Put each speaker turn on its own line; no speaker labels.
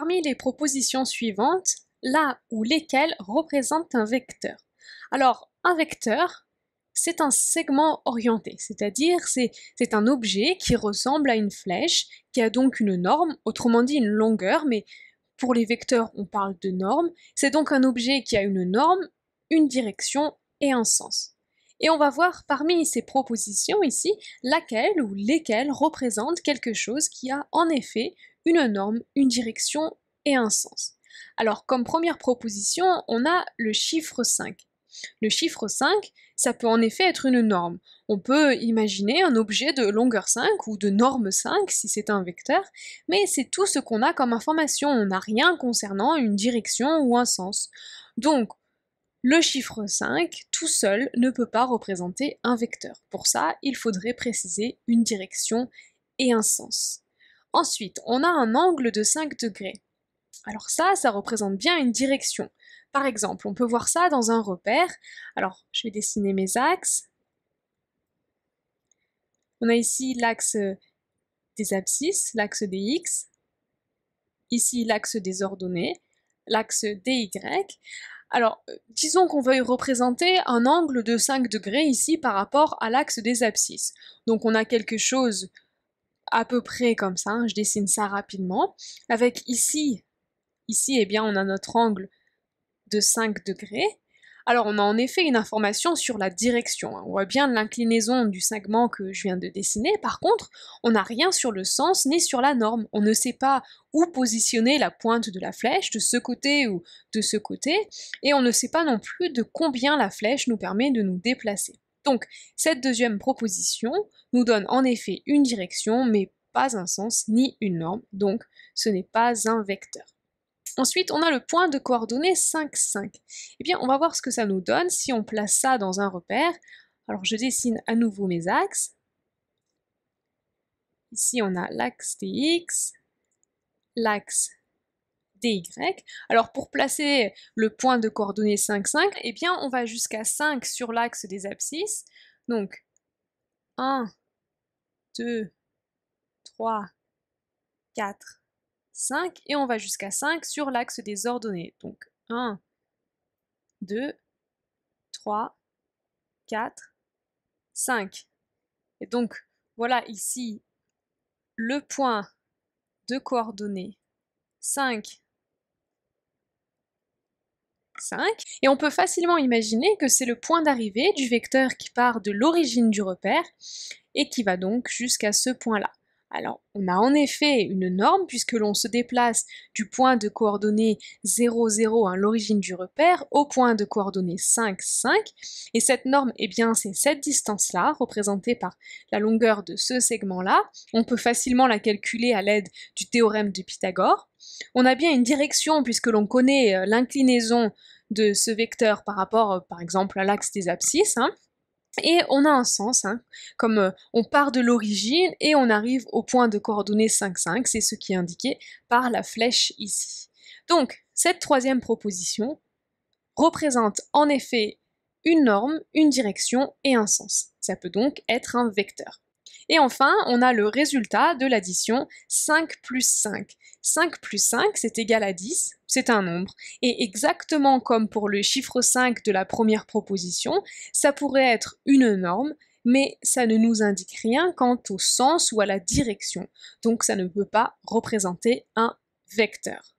parmi les propositions suivantes, la ou lesquelles représentent un vecteur. Alors, un vecteur, c'est un segment orienté, c'est-à-dire c'est un objet qui ressemble à une flèche, qui a donc une norme, autrement dit une longueur, mais pour les vecteurs on parle de norme, c'est donc un objet qui a une norme, une direction et un sens. Et on va voir parmi ces propositions ici laquelle ou lesquelles représentent quelque chose qui a en effet une norme, une direction et un sens. Alors comme première proposition, on a le chiffre 5. Le chiffre 5, ça peut en effet être une norme. On peut imaginer un objet de longueur 5 ou de norme 5 si c'est un vecteur, mais c'est tout ce qu'on a comme information, on n'a rien concernant une direction ou un sens. Donc, le chiffre 5 tout seul ne peut pas représenter un vecteur. Pour ça, il faudrait préciser une direction et un sens. Ensuite, on a un angle de 5 degrés. Alors ça, ça représente bien une direction. Par exemple, on peut voir ça dans un repère. Alors, je vais dessiner mes axes. On a ici l'axe des abscisses, l'axe des x, ici l'axe des ordonnées, l'axe des y. Alors, disons qu'on veuille représenter un angle de 5 degrés ici par rapport à l'axe des abscisses. Donc on a quelque chose à peu près comme ça, hein, je dessine ça rapidement, avec ici, ici, eh bien, on a notre angle de 5 degrés. Alors, on a en effet une information sur la direction. Hein. On voit bien l'inclinaison du segment que je viens de dessiner. Par contre, on n'a rien sur le sens ni sur la norme. On ne sait pas où positionner la pointe de la flèche, de ce côté ou de ce côté, et on ne sait pas non plus de combien la flèche nous permet de nous déplacer. Donc, cette deuxième proposition nous donne en effet une direction, mais pas un sens ni une norme, donc ce n'est pas un vecteur. Ensuite, on a le point de coordonnées 5, 5. Eh bien, on va voir ce que ça nous donne si on place ça dans un repère. Alors, je dessine à nouveau mes axes. Ici, on a l'axe dx, l'axe alors pour placer le point de coordonnées 5, 5, eh bien on va jusqu'à 5 sur l'axe des abscisses. Donc 1, 2, 3, 4, 5, et on va jusqu'à 5 sur l'axe des ordonnées. Donc 1, 2, 3, 4, 5. Et donc voilà ici le point de coordonnées 5 et on peut facilement imaginer que c'est le point d'arrivée du vecteur qui part de l'origine du repère et qui va donc jusqu'à ce point-là. Alors, on a en effet une norme puisque l'on se déplace du point de coordonnées 0, 0, hein, l'origine du repère, au point de coordonnées 5, 5. Et cette norme, eh bien, c'est cette distance-là, représentée par la longueur de ce segment-là. On peut facilement la calculer à l'aide du théorème de Pythagore. On a bien une direction puisque l'on connaît euh, l'inclinaison de ce vecteur par rapport, euh, par exemple, à l'axe des abscisses. Hein. Et on a un sens, hein. comme euh, on part de l'origine et on arrive au point de coordonnées 5, 5, c'est ce qui est indiqué par la flèche ici. Donc, cette troisième proposition représente en effet une norme, une direction et un sens. Ça peut donc être un vecteur. Et enfin, on a le résultat de l'addition 5 plus 5. 5 plus 5, c'est égal à 10, c'est un nombre. Et exactement comme pour le chiffre 5 de la première proposition, ça pourrait être une norme, mais ça ne nous indique rien quant au sens ou à la direction. Donc ça ne peut pas représenter un vecteur.